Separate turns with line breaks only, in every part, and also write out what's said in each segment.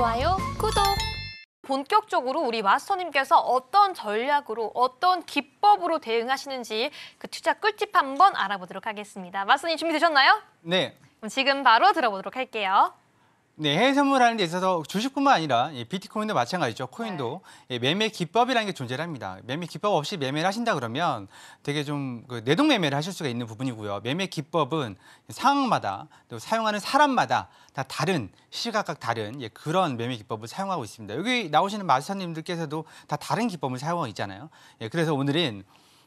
좋아요, 구독! 본격적으로 우리 마스터님께서 어떤 전략으로 어떤 기법으로 대응하시는지 그 투자 꿀팁 한번 알아보도록 하겠습니다. 마스터님 준비되셨나요? 네. 그럼 지금 바로 들어보도록 할게요. 네, 해외 선물하는 데 있어서 주식뿐만 아니라 예, 비트코인도 마찬가지죠. 코인도 네. 예, 매매 기법이라는 게 존재합니다. 매매 기법 없이 매매를 하신다 그러면 되게 좀그 내동 매매를 하실 수가 있는 부분이고요. 매매 기법은 상황마다 또 사용하는 사람마다 다 다른 시각각 다른 예, 그런 매매 기법을 사용하고 있습니다. 여기 나오시는 마스터님들께서도 다 다른 기법을 사용하고 있잖아요. 예, 그래서 오늘은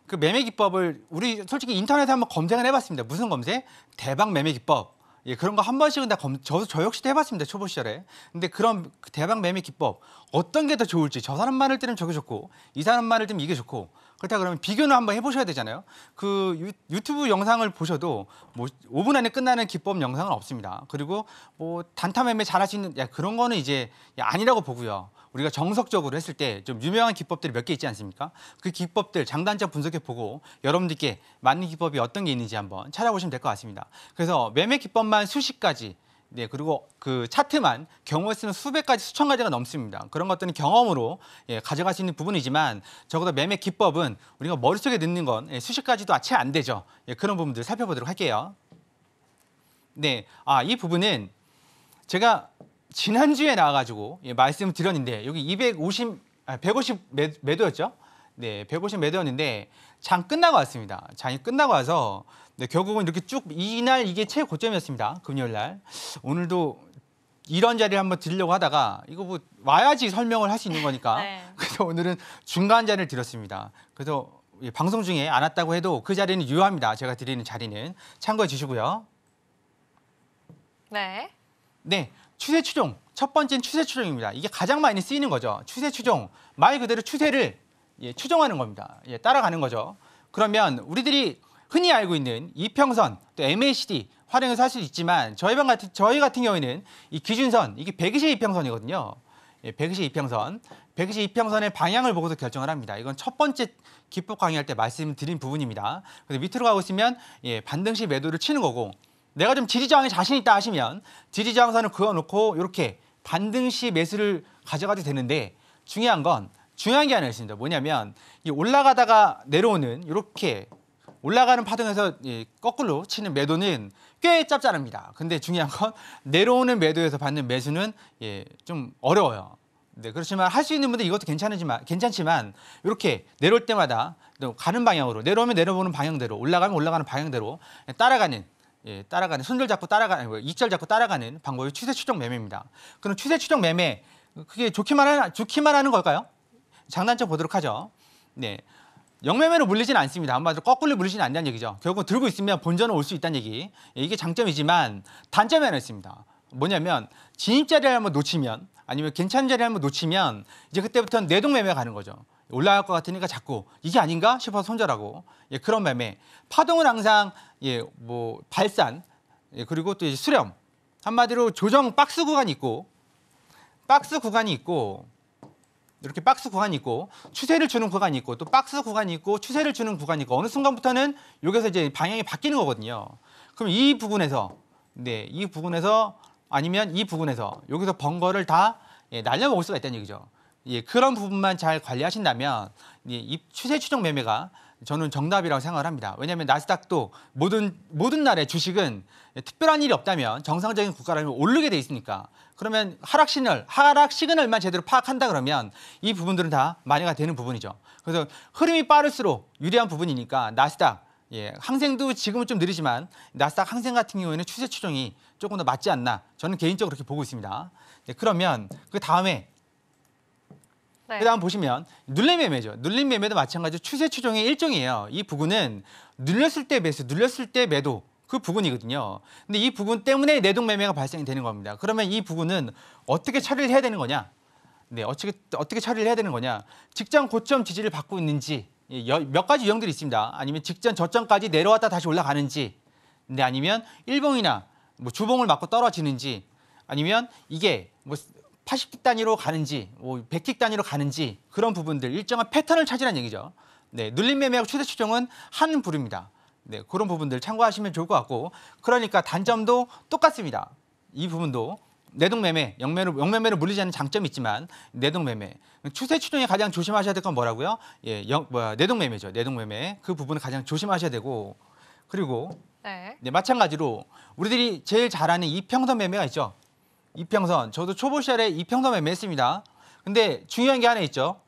그 매매 기법을 우리 솔직히 인터넷에 한번 검색을 해봤습니다. 무슨 검색? 대박 매매 기법. 예, 그런 거 한 번씩은 다 검, 저, 저 역시도 해봤습니다, 초보 시절에. 근데 그런 대박 매매 기법, 어떤 게 더 좋을지, 저 사람만을 때는 저게 좋고, 이 사람만을 때는 이게 좋고, 그렇다 그러면 비교는 한번 해보셔야 되잖아요. 그 유, 튜브 영상을 보셔도 뭐 5분 안에 끝나는 기법 영상은 없습니다. 그리고 뭐 단타 매매 잘할 수 있는 야, 그런 거는 이제 아니라고 보고요. 우리가 정석적으로 했을 때 좀 유명한 기법들이 몇 개 있지 않습니까? 그 기법들 장단점 분석해 보고 여러분들께 맞는 기법이 어떤 게 있는지 한번 찾아보시면 될 것 같습니다. 그래서 매매 기법만 수십 가지 네, 그리고 그 차트만 경우에 수는 수백 가지, 수천 가지가 넘습니다. 그런 것들은 경험으로 예, 가져갈 수 있는 부분이지만 적어도 매매 기법은 우리가 머릿속에 넣는 건 예, 수십 가지도 채안 되죠. 예, 그런 부분들 살펴보도록 할게요. 네, 아, 이 부분은 제가 지난주에 나와가지고 예, 말씀을 드렸는데 여기 250, 아, 150 매도였죠? 네, 150 매도였는데 장 끝나고 왔습니다. 장이 끝나고 와서 네, 결국은 이렇게 쭉 이날 이게 최고점이었습니다. 금요일 날. 오늘도 이런 자리를 한번 드리려고 하다가 이거 뭐 와야지 설명을 할 수 있는 거니까. 네. 그래서 오늘은 중간 자리를 드렸습니다. 그래서 예, 방송 중에 안 왔다고 해도 그 자리는 유효합니다. 제가 드리는 자리는 참고해 주시고요. 네. 네. 추세 추종. 첫 번째는 추세 추종입니다. 이게 가장 많이 쓰이는 거죠. 추세 추종. 말 그대로 추세를 예, 추종하는 겁니다. 예, 따라가는 거죠. 그러면 우리들이 흔히 알고 있는 이평선, 또 MACD 활용해서 할 수 있지만 저희 방 같은 저희 같은 경우에는 이 기준선 이게 120 이평선이거든요. 120 예, 이평선, 120 이평선의 방향을 보고서 결정을 합니다. 이건 첫 번째 기법 강의할 때 말씀드린 부분입니다. 근데 밑으로 가고 있으면 예, 반등시 매도를 치는 거고 내가 좀 지지저항에 자신 있다 하시면 지지저항선을 그어놓고 이렇게 반등시 매수를 가져가도 되는데 중요한 건 중요한 게 하나 있습니다. 뭐냐면 이 올라가다가 내려오는 이렇게 올라가는 파동에서 예, 거꾸로 치는 매도는 꽤 짭짤합니다. 근데 중요한 건 내려오는 매도에서 받는 매수는 예, 좀 어려워요. 네, 그렇지만 할 수 있는 분들 이것도 괜찮지만 괜찮지만 이렇게 내려올 때마다 가는 방향으로 내려오면 내려오는 방향대로 올라가면 올라가는 방향대로 따라가는 예, 따라가는 손절 잡고 따라가는 뭐 이절 잡고 따라가는 방법이 추세 추정 매매입니다. 그럼 추세 추정 매매 그게 좋기만 하는 좋기만 하는 걸까요? 장단점 보도록 하죠. 네. 영매매로 물리진 않습니다. 한마디로 거꾸로 물리진 않는 얘기죠. 결국 들고 있으면 본전은 올 수 있다는 얘기. 이게 장점이지만 단점이 하나 있습니다. 뭐냐면 진입 자리를 한번 놓치면 아니면 괜찮은 자리를 한번 놓치면 이제 그때부터는 내동 매매가 가는 거죠. 올라갈 것 같으니까 자꾸 이게 아닌가 싶어서 손절하고 예, 그런 매매. 파동은 항상 예, 뭐 발산 예, 그리고 또 이제 수렴 한마디로 조정 박스 구간이 있고 박스 구간이 있고 이렇게 박스 구간이 있고 추세를 주는 구간이 있고 또 박스 구간이 있고 추세를 주는 구간이 있고 어느 순간부터는 여기서 이제 방향이 바뀌는 거거든요. 그럼 이 부분에서 네, 이 부분에서 아니면 이 부분에서 여기서 번거를 다 예, 날려먹을 수가 있다는 얘기죠. 예, 그런 부분만 잘 관리하신다면 예, 이 추세 추정 매매가 저는 정답이라고 생각을 합니다. 왜냐하면 나스닥도 모든 모든 날의 주식은 특별한 일이 없다면 정상적인 국가라면 오르게 돼 있으니까 그러면 하락 시널 하락 시그널만 제대로 파악한다 그러면 이 부분들은 다 만회가 되는 부분이죠. 그래서 흐름이 빠를수록 유리한 부분이니까 나스닥 예, 항생도 지금은 좀 느리지만 나스닥 항생 같은 경우에는 추세 추종이 조금 더 맞지 않나 저는 개인적으로 그렇게 보고 있습니다. 네, 그러면 그 다음에 네. 그다음 보시면 눌림 매매죠. 눌림 매매도 마찬가지로 추세 추종의 일종이에요. 이 부분은 눌렸을 때 매수, 눌렸을 때 매도 그 부분이거든요. 근데 이 부분 때문에 내동 매매가 발생이 되는 겁니다. 그러면 이 부분은 어떻게 처리를 해야 되는 거냐? 네, 어떻게 어떻게 처리를 해야 되는 거냐? 직장 고점 지지를 받고 있는지 예, 몇 가지 유형들이 있습니다. 아니면 직전 저점까지 내려왔다 다시 올라가는지, 근 네, 아니면 일봉이나 뭐 주봉을 맞고 떨어지는지, 아니면 이게 뭐 80킥 단위로 가는지, 뭐 100킥 단위로 가는지 그런 부분들 일정한 패턴을 찾으라는 얘기죠. 네, 눌림 매매하고 최대 추종은 한 부류입니다. 네, 그런 부분들 참고하시면 좋을 것 같고 그러니까 단점도 똑같습니다. 이 부분도 내동매매, 영매를, 영매매를 물리지 않는 장점이 있지만 내동매매. 추세 추종에 가장 조심하셔야 될 건 뭐라고요? 예, 영, 뭐야, 내동매매죠. 내동매매. 그 부분을 가장 조심하셔야 되고 그리고 네. 네, 마찬가지로 우리들이 제일 잘하는 이평선 매매가 있죠. 이평선. 저도 초보 시절에 이평선 매매했습니다. 근데 중요한 게 하나 있죠.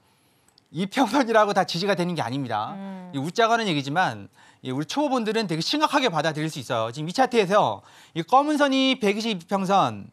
이평선이라고 다 지지가 되는 게 아닙니다. 음. 웃자고 는 얘기지만 예, 우리 초보분들은 되게 심각하게 받아들일 수 있어요. 지금 이 차트에서 이 검은 선이 122평선,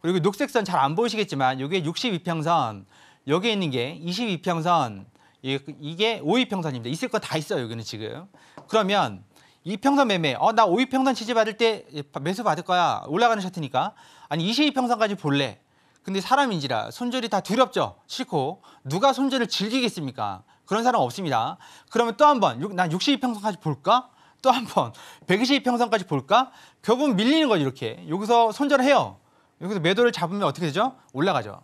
그리고 녹색 선 잘 안 보이시겠지만 이게 62평선, 여기에 있는 게 22평선, 예, 이게 52평선입니다. 있을 거 다 있어요, 여기는 지금. 그러면 이평선 매매. 어, 나 5위평선 지지 받을 때 매수 받을 거야. 올라가는 차트니까 아니, 22평선까지 볼래. 근데 사람인지라 손절이 다 두렵죠. 싫고. 누가 손절을 즐기겠습니까? 그런 사람 없습니다. 그러면 또 한 번, 난 62평선까지 볼까? 또 한 번, 122평선까지 볼까? 결국 밀리는 거죠, 이렇게. 여기서 손절을 해요. 여기서 매도를 잡으면 어떻게 되죠? 올라가죠.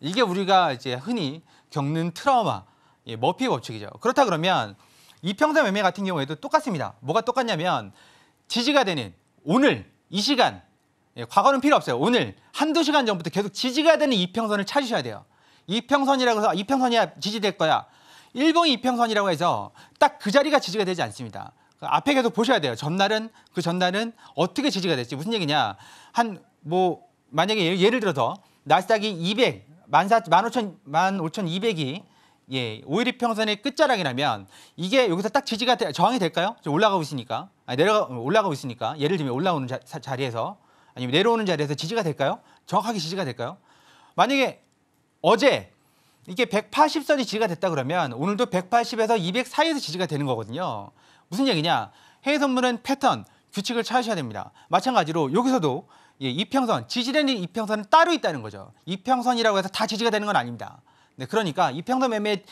이게 우리가 이제 흔히 겪는 트라우마, 예, 머피 법칙이죠. 그렇다 그러면 이평선 매매 같은 경우에도 똑같습니다. 뭐가 똑같냐면 지지가 되는 오늘 이 시간 예, 과거는 필요 없어요. 오늘 한두 시간 전부터 계속 지지가 되는 이평선을 찾으셔야 돼요. 이평선이라고 해서 아, 이평선이야 지지될 거야. 일봉이 이평선이라고 해서 딱 그 자리가 지지가 되지 않습니다. 그 앞에 계속 보셔야 돼요. 전날은 그 전날은 어떻게 지지가 됐지? 무슨 얘기냐? 한 뭐 만약에 예를, 예를 들어서 나스닥이 200 14,000 15,200이 예, 5.12 평선의 끝자락이라면 이게 여기서 딱 지지가 되, 저항이 될까요? 올라가고 있으니까 아니, 내려가 올라가고 있으니까 예를 들면 올라오는 자, 자리에서 아니면 내려오는 자리에서 지지가 될까요? 정확하게 지지가 될까요? 만약에 어제 이게 180선이 지지가 됐다 그러면 오늘도 180에서 200 사이에서 지지가 되는 거거든요. 무슨 얘기냐? 해외 선물은 패턴, 규칙을 찾으셔야 됩니다. 마찬가지로 여기서도 이평선, 지지되는 이평선은 따로 있다는 거죠. 이평선이라고 해서 다 지지가 되는 건 아닙니다. 네, 그러니까 이평선 매매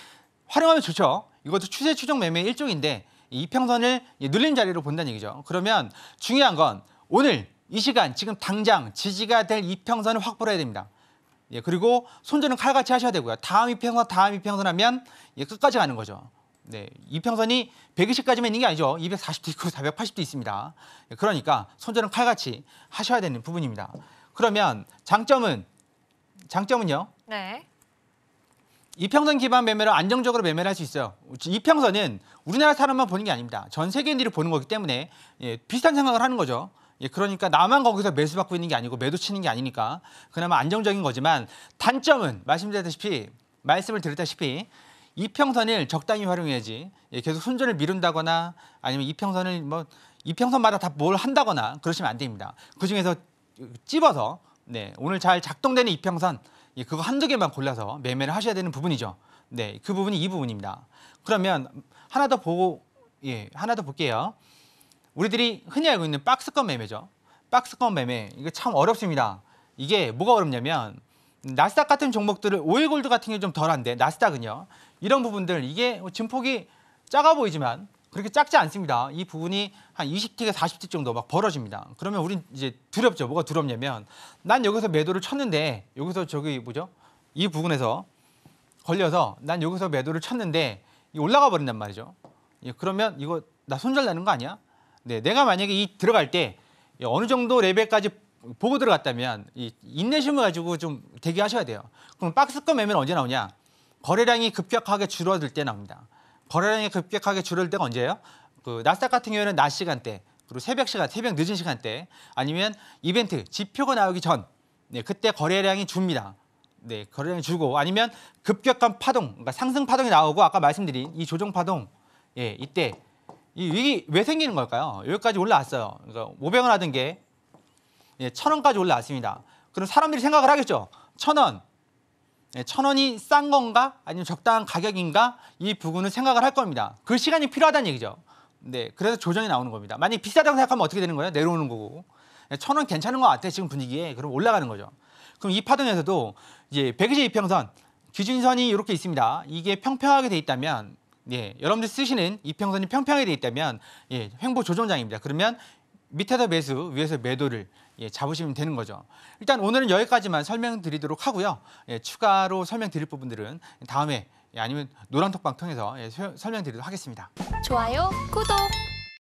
활용하면 좋죠. 이것도 추세 추정 매매의 일종인데 이평선을 늘린 자리로 본다는 얘기죠. 그러면 중요한 건 오늘 이 시간 지금 당장 지지가 될 이평선을 확보를 해야 됩니다. 예, 그리고 손절은 칼같이 하셔야 되고요. 다음 이평선, 다음 이평선 하면 예, 끝까지 가는 거죠. 네, 이평선이 120까지만 있는 게 아니죠. 240도 있고 480도 있습니다. 예, 그러니까 손절은 칼같이 하셔야 되는 부분입니다. 그러면 장점은 장점은요. 네. 이평선 기반 매매를 안정적으로 매매를 할 수 있어요. 이평선은 우리나라 사람만 보는 게 아닙니다. 전 세계인들이 보는 거기 때문에 예, 비슷한 생각을 하는 거죠. 예, 그러니까 나만 거기서 매수 받고 있는 게 아니고 매도 치는 게 아니니까 그나마 안정적인 거지만 단점은 말씀드렸다시피 말씀을 드렸다시피 이평선을 적당히 활용해야지 예, 계속 손전을 미룬다거나 아니면 이평선을 뭐 이평선마다 다 뭘 한다거나 그러시면 안 됩니다. 그 중에서 찝어서 네, 오늘 잘 작동되는 이평선 예, 그거 한두 개만 골라서 매매를 하셔야 되는 부분이죠. 네, 그 부분이 이 부분입니다. 그러면 하나 더 보고 예, 하나 더 볼게요. 우리들이 흔히 알고 있는 박스권 매매죠. 박스권 매매 이거 참 어렵습니다. 이게 뭐가 어렵냐면 나스닥 같은 종목들을 오일골드 같은 게 좀 덜한데 나스닥은요. 이런 부분들 이게 증폭이 작아 보이지만 그렇게 작지 않습니다. 이 부분이 한2 0티가4 0티 정도 막 벌어집니다. 그러면 우린 이제 두렵죠. 뭐가 두렵냐면 난 여기서 매도를 쳤는데 여기서 저기 뭐죠? 이 부분에서 걸려서 난 여기서 매도를 쳤는데 올라가 버린단 말이죠. 예, 그러면 이거 나 손절 나는 거 아니야? 네, 내가 만약에 이 들어갈 때 어느 정도 레벨까지 보고 들어갔다면 이 인내심을 가지고 좀 대기하셔야 돼요. 그럼 박스권 매매는 언제 나오냐? 거래량이 급격하게 줄어들 때 나옵니다. 거래량이 급격하게 줄을 때가 언제예요? 그 나스닥 같은 경우에는 낮 시간대 그리고 새벽 시간, 새벽 늦은 시간대 아니면 이벤트 지표가 나오기 전 네, 그때 거래량이 줍니다. 네, 거래량이 줄고 아니면 급격한 파동, 그러니까 상승 파동이 나오고 아까 말씀드린 이 조정 파동 예, 이때 이 위기 왜 생기는 걸까요? 여기까지 올라왔어요. 그러니까 500원 하던 게 예, 1000원까지 올라왔습니다. 그럼 사람들이 생각을 하겠죠. 1000원 예, 천 원이 싼 건가 아니면 적당한 가격인가 이 부분을 생각을 할 겁니다. 그 시간이 필요하다는 얘기죠. 네, 그래서 조정이 나오는 겁니다. 만약 비싸다고 생각하면 어떻게 되는 거예요? 내려오는 거고. 예, 천원 괜찮은 것 같아 지금 분위기에 그럼 올라가는 거죠. 그럼 이 파동에서도 이제 122평선 기준선이 이렇게 있습니다. 이게 평평하게 돼 있다면 예, 여러분들 쓰시는 이평선이 평평하게 돼 있다면 예, 횡보 조정장입니다. 그러면 밑에서 매수, 위에서 매도를 예, 잡으시면 되는 거죠. 일단 오늘은 여기까지만 설명드리도록 하고요. 예, 추가로 설명드릴 부분들은 다음에 예, 아니면 노란톡방 통해서 예, 설명드리도록 하겠습니다. 좋아요, 구독.